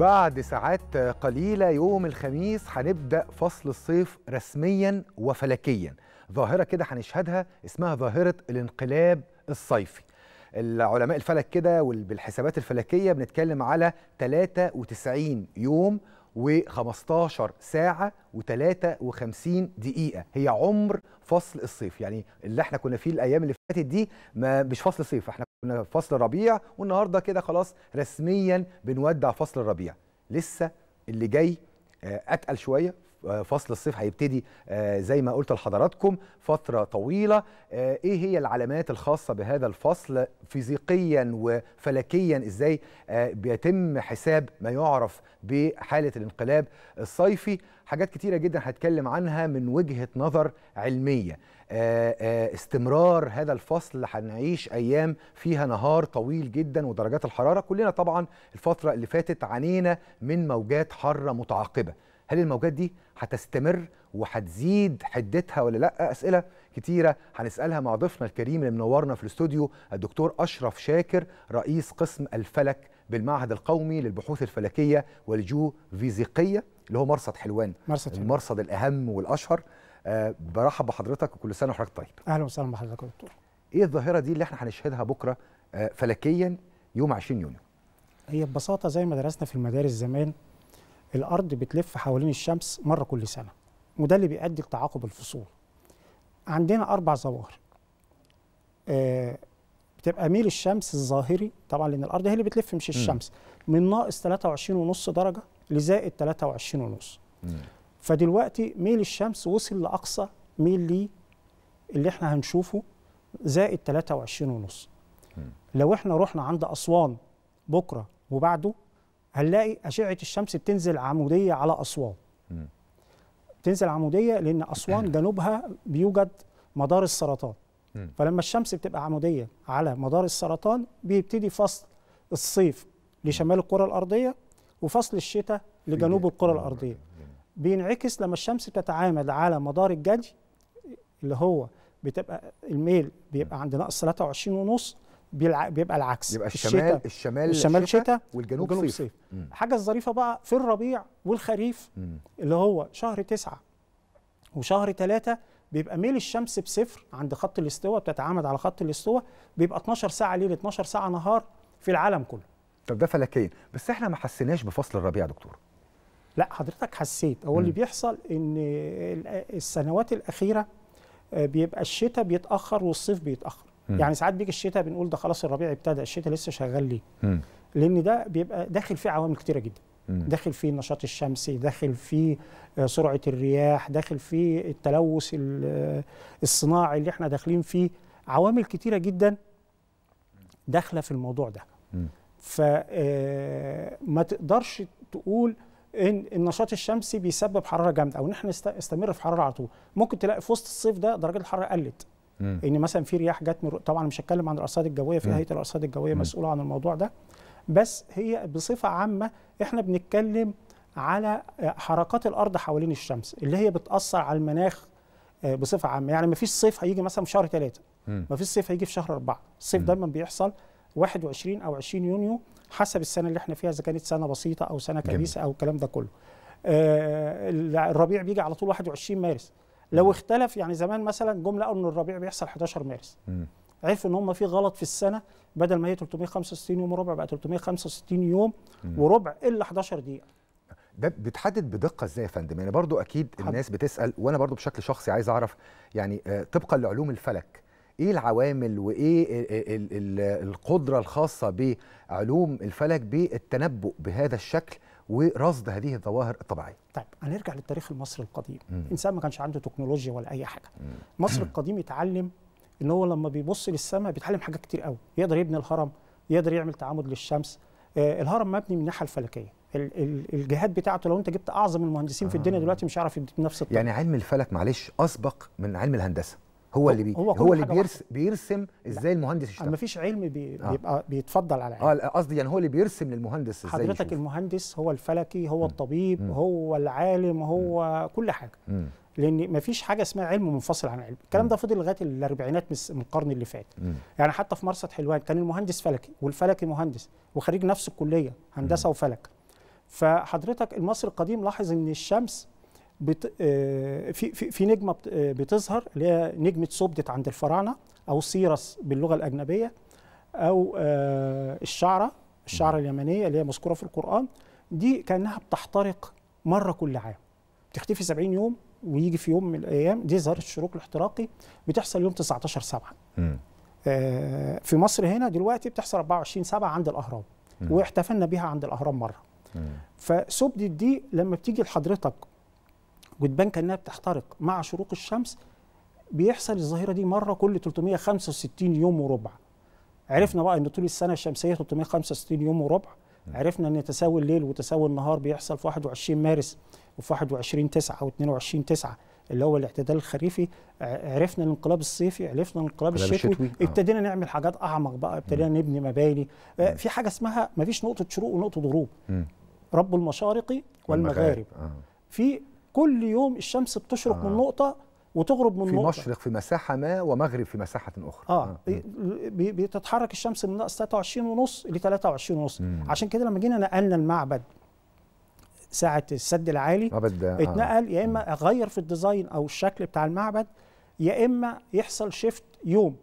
بعد ساعات قليلة يوم الخميس هنبدأ فصل الصيف رسميا وفلكيا ظاهرة كده هنشهدها اسمها ظاهرة الانقلاب الصيفي العلماء الفلك كده وبالحسابات الفلكية بنتكلم على 93 يوم و15 ساعة و53 دقيقة هي عمر فصل الصيف يعني اللي احنا كنا فيه الأيام اللي فاتت دي ما مش فصل صيف احنا كنا فصل ربيع والنهاردة كده خلاص رسميا بنودع فصل الربيع لسه اللي جاي آه، أتقل شوية فصل الصيف هيبتدي آه، زي ما قلت لحضراتكم فترة طويلة آه، ايه هي العلامات الخاصة بهذا الفصل فيزيقيا وفلكيا ازاي آه، بيتم حساب ما يعرف بحالة الانقلاب الصيفي حاجات كتيرة جدا هتكلم عنها من وجهة نظر علمية استمرار هذا الفصل هنعيش ايام فيها نهار طويل جدا ودرجات الحراره كلنا طبعا الفتره اللي فاتت عانينا من موجات حاره متعاقبه هل الموجات دي هتستمر وهتزيد حدتها ولا لا اسئله كتيره هنسالها مع ضيفنا الكريم اللي منورنا في الاستوديو الدكتور اشرف شاكر رئيس قسم الفلك بالمعهد القومي للبحوث الفلكيه والجو فيزيقيه اللي هو مرصد حلوان مرصد حلوان. المرصد الاهم والاشهر أه برحب بحضرتك وكل سنه وحضرتك طيب اهلا وسهلا بحضرتك يا دكتور ايه الظاهره دي اللي احنا هنشهدها بكره أه فلكيا يوم 20 يونيو هي ببساطه زي ما درسنا في المدارس زمان الارض بتلف حوالين الشمس مره كل سنه وده اللي بيؤدي لتعاقب الفصول عندنا اربع ظواهر آه بتبقى ميل الشمس الظاهري طبعا لان الارض هي اللي بتلف مش الشمس م. من ناقص 23.5 درجه لزائد 23.5 فدلوقتي ميل الشمس وصل لاقصى ميل ليه اللي احنا هنشوفه زائد 23.5 لو احنا رحنا عند اسوان بكره وبعده هنلاقي اشعه الشمس بتنزل عموديه على اسوان بتنزل عموديه لان اسوان جنوبها بيوجد مدار السرطان فلما الشمس بتبقى عموديه على مدار السرطان بيبتدي فصل الصيف لشمال الكره الارضيه وفصل الشتاء لجنوب الكره الارضيه بينعكس لما الشمس بتتعامد على مدار الجدي اللي هو بتبقى الميل بيبقى عند ناقص 23 ونص بيبقى العكس يبقى الشمال الشتاء الشمال, الشمال شتاء والجنوب, والجنوب صيف, صيف. الحاجه الظريفه بقى في الربيع والخريف مم. اللي هو شهر تسعة وشهر ثلاثة بيبقى ميل الشمس بصفر عند خط الاستواء بتتعامد على خط الاستواء بيبقى 12 ساعه ليل 12 ساعه نهار في العالم كله طب ده فلكيا بس احنا ما حسيناش بفصل الربيع يا دكتور لا حضرتك حسيت هو اللي بيحصل ان السنوات الاخيره آه، بيبقى الشتاء بيتاخر والصيف بيتاخر يعني ساعات بيجي الشتاء بنقول ده خلاص الربيع ابتدى الشتاء لسه شغال ليه م. لان ده بيبقى داخل فيه عوامل كتيره جدا م. داخل فيه النشاط الشمسي داخل فيه آه، سرعه الرياح داخل فيه التلوث آه، الصناعي اللي احنا داخلين فيه عوامل كتيره جدا داخله في الموضوع ده فما آه، تقدرش تقول ان النشاط الشمسي بيسبب حراره جامده او ان احنا نستمر في حراره على طول ممكن تلاقي في وسط الصيف ده درجات الحراره قلت ان مثلا في رياح جت من طبعا مش هتكلم عن الارصاد الجويه في هيئه الارصاد الجويه مسؤوله عن الموضوع ده بس هي بصفه عامه احنا بنتكلم على آه، حركات الارض حوالين الشمس اللي هي بتاثر على المناخ آه، بصفه عامه يعني ما فيش صيف هيجي مثلا في شهر ثلاثة ما فيش صيف هيجي في شهر أربعة الصيف دايما بيحصل 21 او 20 يونيو حسب السنه اللي احنا فيها اذا كانت سنه بسيطه او سنه كبيسه او الكلام ده كله آه الربيع بيجي على طول 21 مارس لو اختلف يعني زمان مثلا جم لقوا ان الربيع بيحصل 11 مارس عرف ان هم في غلط في السنه بدل ما هي 365 يوم وربع بقى 365 يوم وربع الا 11 دقيقه ده بيتحدد بدقه ازاي يا فندم يعني برضو اكيد الناس بتسال وانا برضو بشكل شخصي عايز اعرف يعني آه، طبقا لعلوم الفلك ايه العوامل وايه القدره الخاصه بعلوم الفلك بالتنبؤ بهذا الشكل ورصد هذه الظواهر الطبيعيه. طيب هنرجع للتاريخ المصري القديم، مم. الانسان ما كانش عنده تكنولوجيا ولا اي حاجه. مم. مصر القديم يتعلم ان هو لما بيبص للسماء بيتعلم حاجات كتير قوي، يقدر يبني الهرم، يقدر يعمل تعامد للشمس، آه الهرم مبني من الناحيه الفلكيه، الجهات بتاعته لو انت جبت اعظم المهندسين آه. في الدنيا آه. دلوقتي مش هيعرف نفس الطريقه يعني علم الفلك معلش اسبق من علم الهندسه هو اللي بي هو, هو اللي بيرسم, بيرسم ازاي المهندس يشتغل مفيش علم بي آه. بيبقى بيتفضل على علم اه قصدي يعني هو اللي بيرسم للمهندس ازاي حضرتك يشوف. المهندس هو الفلكي هو م. الطبيب م. هو العالم هو م. كل حاجه م. لان مفيش حاجه اسمها علم منفصل عن علم الكلام ده فضل لغايه الاربعينات من القرن اللي فات م. يعني حتى في مرصد حلوان كان المهندس فلكي والفلكي مهندس وخريج نفس الكليه هندسه م. وفلك فحضرتك المصري القديم لاحظ ان الشمس بت... آه، في في نجمه آه، بتظهر اللي هي نجمه سبدت عند الفراعنه او سيرس باللغه الاجنبيه او آه، الشعره الشعره اليمنيه اللي هي مذكوره في القران دي كانها بتحترق مره كل عام بتختفي 70 يوم ويجي في يوم من الايام دي ظاهره الشروق الاحتراقي بتحصل يوم 19 7 في مصر هنا دلوقتي بتحصل 24 7 عند الاهرام واحتفلنا بيها عند الاهرام مره فسبدت دي لما بتيجي لحضرتك جدبان كانها بتحترق مع شروق الشمس بيحصل الظاهره دي مره كل 365 يوم وربع عرفنا بقى ان طول السنه الشمسيه 365 يوم وربع نعم. عرفنا ان تساوي الليل وتساوي النهار بيحصل في 21 مارس وفي 21 9 و 22 9 اللي هو الاعتدال الخريفي عرفنا الانقلاب الصيفي عرفنا الانقلاب الشتوي آه. ابتدينا نعمل حاجات اعمق بقى ابتدينا نبني مباني آه في حاجه اسمها ما فيش نقطه شروق ونقطه غروب رب المشارق والمغارب آه. في كل يوم الشمس بتشرق آه. من نقطه وتغرب من في نقطه في مشرق في مساحه ما ومغرب في مساحه اخرى اه, آه. إيه، بتتحرك الشمس من ناقص 23 ونص ل 23 ونص مم. عشان كده لما جينا نقلنا المعبد ساعه السد العالي آه. اتنقل يا اما اغير في الديزاين او الشكل بتاع المعبد يا اما يحصل شيفت يوم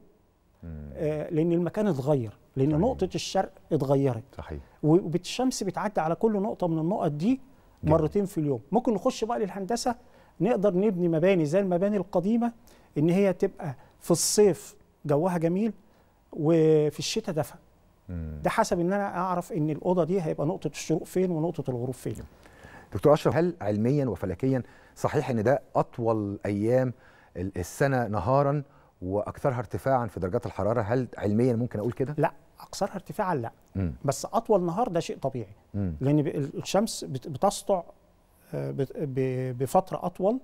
آه لان المكان اتغير لان صحيح. نقطه الشرق اتغيرت صحيح والشمس بتعدي على كل نقطه من النقط دي مرتين في اليوم ممكن نخش بقى للهندسه نقدر نبني مباني زي المباني القديمه ان هي تبقى في الصيف جوها جميل وفي الشتاء دفا ده حسب ان انا اعرف ان الاوضه دي هيبقى نقطه الشروق فين ونقطه الغروب فين دكتور اشرف هل علميا وفلكيا صحيح ان ده اطول ايام السنه نهارا واكثرها ارتفاعا في درجات الحراره هل علميا ممكن اقول كده لا اقصرها ارتفاعا لا م. بس اطول نهار ده شيء طبيعي م. لان الشمس بتسطع آه، بفتره اطول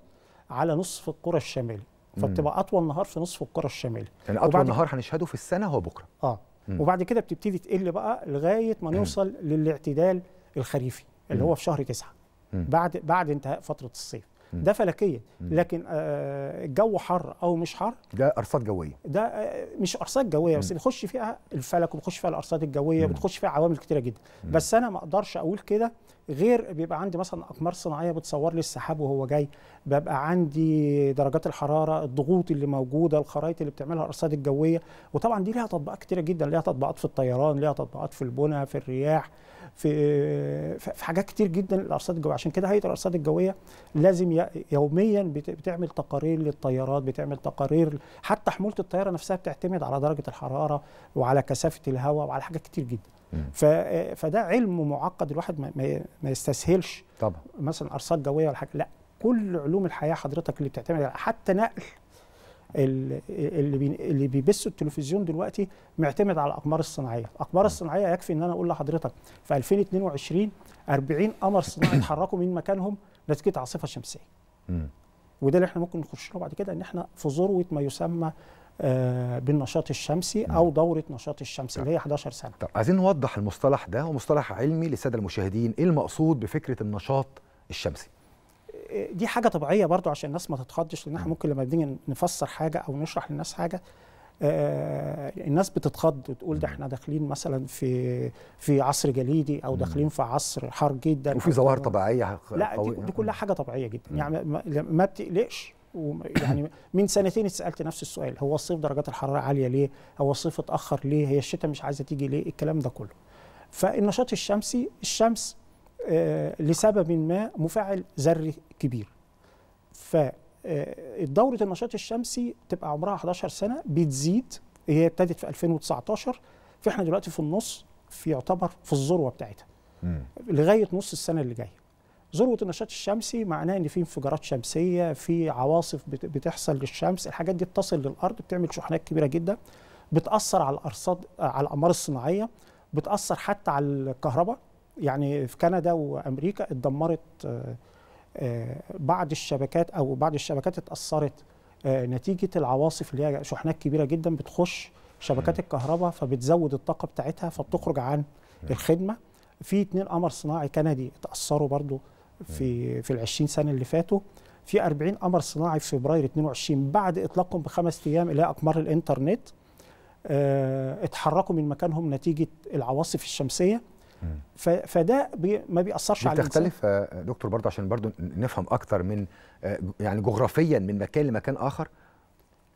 على نصف الكره الشمالي فبتبقى اطول نهار في نصف الكره الشمالي يعني اطول نهار هنشهده في السنه هو بكره اه م. وبعد كده بتبتدي تقل بقى لغايه ما نوصل للاعتدال الخريفي اللي هو في شهر تسعة بعد بعد انتهاء فتره الصيف ده فلكيا لكن آه، الجو حر او مش حر ده ارصاد جويه ده آه، مش ارصاد جويه بس بيخش فيها الفلك وبيخش فيها الارصاد الجويه بتخش فيها عوامل كتيره جدا بس انا ما اقدرش اقول كده غير بيبقى عندي مثلا اقمار صناعيه بتصور لي السحاب وهو جاي ببقى عندي درجات الحراره الضغوط اللي موجوده الخرائط اللي بتعملها الارصاد الجويه وطبعا دي ليها تطبيقات كتيره جدا ليها تطبيقات في الطيران ليها تطبيقات في البنى في الرياح في في حاجات كتير جدا الارصاد الجويه عشان كده هيئه الارصاد الجويه لازم يوميا بتعمل تقارير للطيارات بتعمل تقارير حتى حموله الطياره نفسها بتعتمد على درجه الحراره وعلى كثافه الهواء وعلى حاجات كتير جدا فده علم معقد الواحد ما, ما يستسهلش طبعا مثلا ارصاد جويه ولا حاجه لا كل علوم الحياه حضرتك اللي بتعتمد حتى نقل اللي بي اللي بيبثوا التلفزيون دلوقتي معتمد على الاقمار الصناعيه، الاقمار الصناعيه يكفي ان انا اقول لحضرتك في 2022 40 قمر صناعي اتحركوا من مكانهم نتيجه عاصفه شمسيه. وده اللي احنا ممكن نخش له بعد كده ان احنا في ذروه ما يسمى آه، بالنشاط الشمسي او دوره نشاط الشمس اللي هي 11 آه. سنه طب عايزين نوضح المصطلح ده ومصطلح علمي للساده المشاهدين ايه المقصود بفكره النشاط الشمسي آه، دي حاجه طبيعيه برضو عشان الناس ما تتخضش لان احنا ممكن لما بنيجي نفسر حاجه او نشرح للناس حاجه الناس بتتخض وتقول ده احنا داخلين مثلا في في عصر جليدي او داخلين في عصر حار جدا وفي ظواهر طبيعيه لا دي, دي كلها حاجه طبيعيه جدا يعني ما, ما بتقلقش يعني من سنتين اتسالت نفس السؤال هو الصيف درجات الحراره عاليه ليه؟ هو الصيف اتاخر ليه؟ هي الشتاء مش عايزه تيجي ليه؟ الكلام ده كله. فالنشاط الشمسي الشمس آه لسبب ما مفاعل ذري كبير. ف آه، دورة النشاط الشمسي تبقى عمرها 11 سنة بتزيد هي ابتدت في 2019 فاحنا دلوقتي في النص في يعتبر في الذروة بتاعتها لغاية نص السنة اللي جاية ذروه النشاط الشمسي معناه ان في انفجارات شمسيه في عواصف بتحصل للشمس الحاجات دي بتصل للارض بتعمل شحنات كبيره جدا بتاثر على الارصاد على الاقمار الصناعيه بتاثر حتى على الكهرباء يعني في كندا وامريكا اتدمرت آه، آه، بعض الشبكات او بعض الشبكات اتاثرت آه، نتيجه العواصف اللي هي شحنات كبيره جدا بتخش شبكات الكهرباء فبتزود الطاقه بتاعتها فبتخرج عن الخدمه في اتنين قمر صناعي كندي اتاثروا برضو في في ال 20 سنه اللي فاتوا في 40 قمر صناعي في فبراير 22 بعد اطلاقهم بخمس ايام الى اقمار الانترنت آه، اتحركوا من مكانهم نتيجه العواصف الشمسيه فده بي ما بيأثرش على بتختلف آه، دكتور برضه عشان برضه نفهم اكتر من آه، يعني جغرافيا من مكان لمكان اخر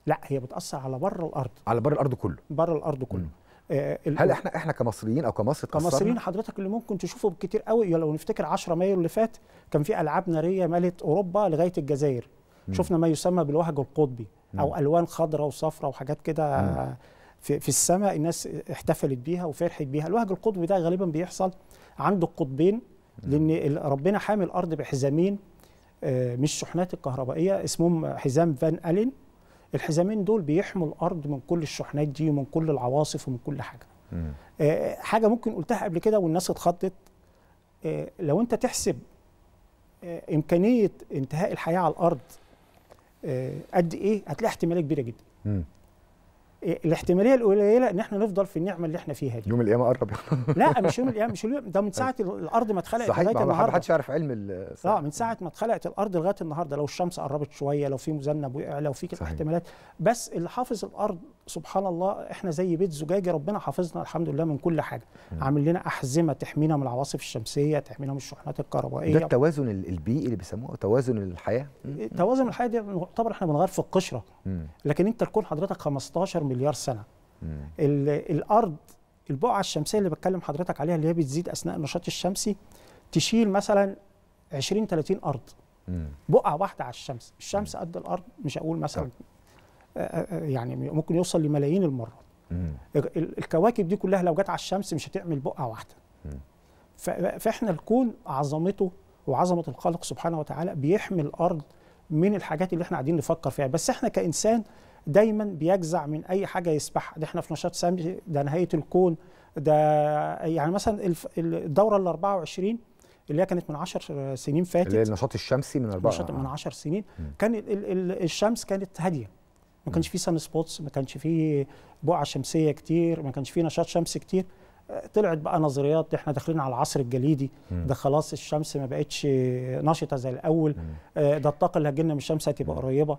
لا هي بتأثر على بره الارض على بره الارض كله بره الارض كله م. آه، هل احنا احنا كمصريين او كمصر كمصريين حضرتك اللي ممكن تشوفه كتير قوي لو نفتكر 10 مايو اللي فات كان في العاب ناريه مالت اوروبا لغايه الجزائر مم. شفنا ما يسمى بالوهج القطبي او الوان خضراء وصفراء وحاجات كده في, في السماء الناس احتفلت بيها وفرحت بيها الوهج القطبي ده غالبا بيحصل عند القطبين لان ربنا حامي الارض بحزامين آه، مش شحنات الكهربائيه اسمهم حزام فان الين الحزامين دول بيحموا الارض من كل الشحنات دي ومن كل العواصف ومن كل حاجه آه، حاجه ممكن قلتها قبل كده والناس اتخضت آه، لو انت تحسب آه، امكانيه انتهاء الحياه على الارض قد ايه هتلاقي احتماليه كبيره جدا مم. الاحتماليه القليله ان احنا نفضل في النعمه اللي احنا فيها دي يوم القيامه قرب لا مش يوم القيامه مش اليوم ده من ساعه طيب. الارض ما اتخلقت صحيح لغايه النهارده محدش يعرف علم اه من ساعه ما اتخلقت الارض لغايه النهارده لو الشمس قربت شويه لو في مذنب وقع لو في احتمالات بس اللي حافظ الارض سبحان الله احنا زي بيت زجاجي ربنا حافظنا الحمد لله من كل حاجه عامل لنا احزمه تحمينا من العواصف الشمسيه تحمينا من الشحنات الكهربائيه ده التوازن البيئي اللي بيسموه توازن الحياه توازن الحياه ده يعتبر احنا بنغير في القشره لكن انت الكون حضرتك 15 مليون مليار سنه الارض البقعه الشمسيه اللي بتكلم حضرتك عليها اللي هي بتزيد اثناء النشاط الشمسي تشيل مثلا 20 30 ارض مم. بقعه واحده على الشمس الشمس مم. قد الارض مش هقول مثلا يعني ممكن يوصل لملايين المرات الكواكب دي كلها لو جت على الشمس مش هتعمل بقعه واحده مم. فاحنا الكون عظمته وعظمه الخالق سبحانه وتعالى بيحمي الارض من الحاجات اللي احنا قاعدين نفكر فيها بس احنا كانسان دايما بيجزع من اي حاجه يسبحها ده احنا في نشاط سامي ده نهايه الكون ده يعني مثلا الدوره ال 24 اللي هي كانت من 10 سنين فاتت اللي النشاط الشمسي من 4 نشاط من 10 آه. سنين كان كان الـ الـ الشمس كانت هاديه ما كانش في سان سبوتس ما كانش في بقعه شمسيه كتير ما كانش في نشاط شمسي كتير آه، طلعت بقى نظريات احنا داخلين على العصر الجليدي ده خلاص الشمس ما بقتش نشطه زي الاول آه، ده الطاقه اللي هتجي من الشمس هتبقى قريبه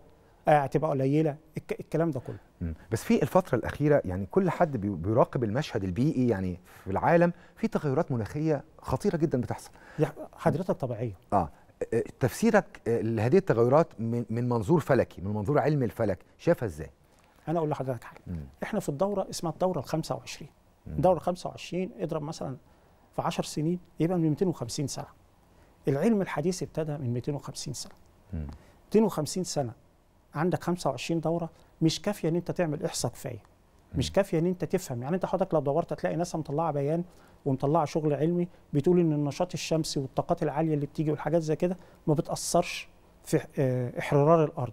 آه، هتبقى قليله الكلام ده كله بس في الفتره الاخيره يعني كل حد بيراقب المشهد البيئي يعني في العالم في تغيرات مناخيه خطيره جدا بتحصل حضرتك طبيعيه اه, آه، تفسيرك آه، لهذه التغيرات من منظور فلكي من منظور علم الفلك شايفها ازاي انا اقول لحضرتك حاجه مم. احنا في الدوره اسمها الدوره ال 25 الدوره 25 اضرب مثلا في 10 سنين يبقى من 250 سنه العلم الحديث ابتدى من 250 سنه مم. 250 سنه عندك 25 دوره مش كافيه ان انت تعمل احصاء كفايه مش كافيه ان انت تفهم يعني انت حضرتك لو دورت هتلاقي ناس مطلعه بيان ومطلعه شغل علمي بتقول ان النشاط الشمسي والطاقات العاليه اللي بتيجي والحاجات زي كده ما بتاثرش في آه، احرار الارض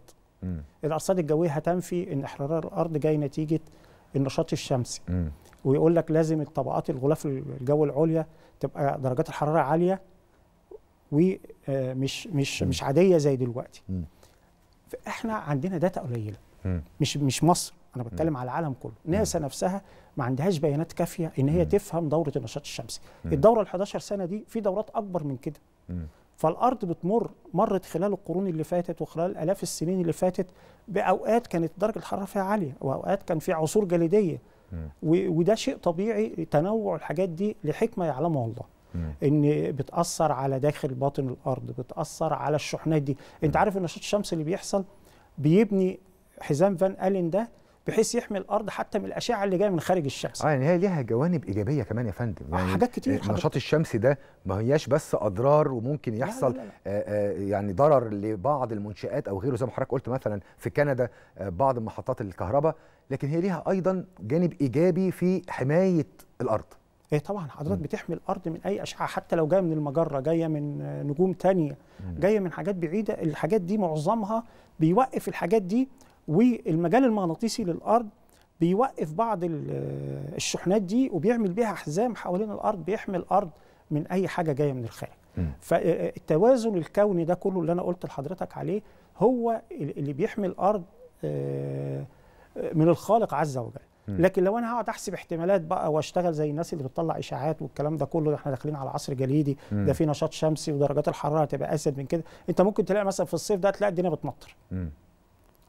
الارصاد الجويه هتنفي ان احرار الارض جاي نتيجه النشاط الشمسي ويقول لك لازم الطبقات الغلاف الجو العليا تبقى درجات الحراره عاليه ومش آه، مش مش عاديه زي دلوقتي فاحنا عندنا داتا قليله مش مش مصر انا بتكلم على العالم كله ناسا نفسها ما عندهاش بيانات كافيه ان هي تفهم دوره النشاط الشمسي الدوره ال11 سنه دي في دورات اكبر من كده فالارض بتمر مرت خلال القرون اللي فاتت وخلال الاف السنين اللي فاتت باوقات كانت درجه الحراره فيها عاليه واوقات كان في عصور جليديه وده شيء طبيعي تنوع الحاجات دي لحكمه يعلمها الله ان بتاثر على داخل باطن الارض بتاثر على الشحنات دي انت عارف النشاط الشمسي اللي بيحصل بيبني حزام فان الين ده بحيث يحمي الارض حتى من الاشعه اللي جايه من خارج الشمس. اه يعني هي ليها جوانب ايجابيه كمان يا فندم يعني حاجات كتير النشاط الشمسي ده ما هياش بس اضرار وممكن يحصل لا لا لا. آه، آآ آه، آآ يعني ضرر لبعض المنشات او غيره زي ما حضرتك قلت مثلا في كندا آه، بعض محطات الكهرباء لكن هي ليها ايضا جانب ايجابي في حمايه الارض. ايه طبعا حضرتك بتحمي الارض من اي اشعه حتى لو جايه من المجره جايه من نجوم تانية جايه من حاجات بعيده الحاجات دي معظمها بيوقف الحاجات دي والمجال المغناطيسي للارض بيوقف بعض آه، الشحنات دي وبيعمل بيها حزام حوالين الارض بيحمي الارض من اي حاجه جايه من الخارج فالتوازن آه، آه، الكوني ده كله اللي انا قلت لحضرتك عليه هو اللي بيحمي الارض من الخالق عز وجل لكن لو انا هقعد احسب احتمالات بقى واشتغل زي الناس اللي بتطلع اشاعات والكلام ده كله احنا داخلين على عصر جليدي ده في نشاط شمسي ودرجات الحراره هتبقى اسد من كده انت ممكن تلاقي مثلا في الصيف ده تلاقي الدنيا بتمطر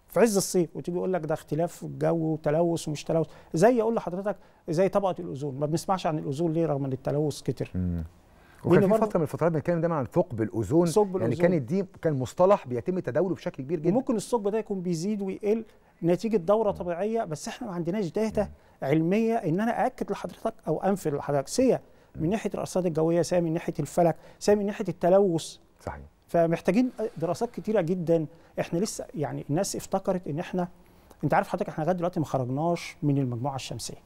في عز الصيف وتيجي يقول لك ده اختلاف جو وتلوث ومش تلوث زي اقول لحضرتك زي طبقه الاوزون ما بنسمعش عن الاوزون ليه رغم ان التلوث كتر وكان في فتره من الفترات بنتكلم دايما عن ثقب الاوزون ثقب يعني كانت دي كان مصطلح بيتم تداوله بشكل كبير جدا وممكن الثقب ده يكون بيزيد ويقل نتيجه دوره طبيعيه بس احنا ما عندناش داتا علميه ان انا اكد لحضرتك او انفذ لحضرتك سيا من ناحيه الارصاد الجويه سيا من ناحيه الفلك سيا من ناحيه التلوث صحيح فمحتاجين دراسات كتيره جدا احنا لسه يعني الناس افتكرت ان احنا انت عارف حضرتك احنا لغايه دلوقتي ما خرجناش من المجموعه الشمسيه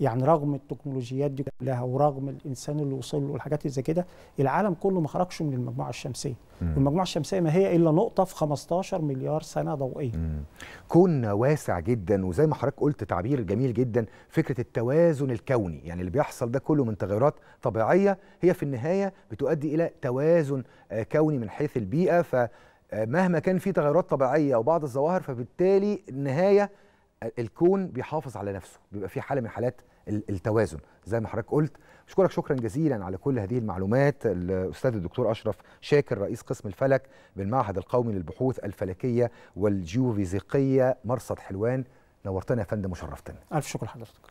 يعني رغم التكنولوجيات دي كلها ورغم الانسان اللي وصل له والحاجات اللي زي كده العالم كله ما خرجش من المجموعه الشمسيه مم. والمجموعه الشمسيه ما هي الا نقطه في 15 مليار سنه ضوئيه كون واسع جدا وزي ما حضرتك قلت تعبير جميل جدا فكره التوازن الكوني يعني اللي بيحصل ده كله من تغيرات طبيعيه هي في النهايه بتؤدي الى توازن آه، كوني من حيث البيئه ف مهما كان في تغيرات طبيعيه وبعض الظواهر فبالتالي النهايه الكون بيحافظ على نفسه بيبقى في حاله من حالات التوازن زي ما حضرتك قلت بشكرك شكرا جزيلا على كل هذه المعلومات الاستاذ الدكتور اشرف شاكر رئيس قسم الفلك بالمعهد القومي للبحوث الفلكيه والجيوفيزيقيه مرصد حلوان نورتنا يا فندم وشرفتنا الف شكر حضرتك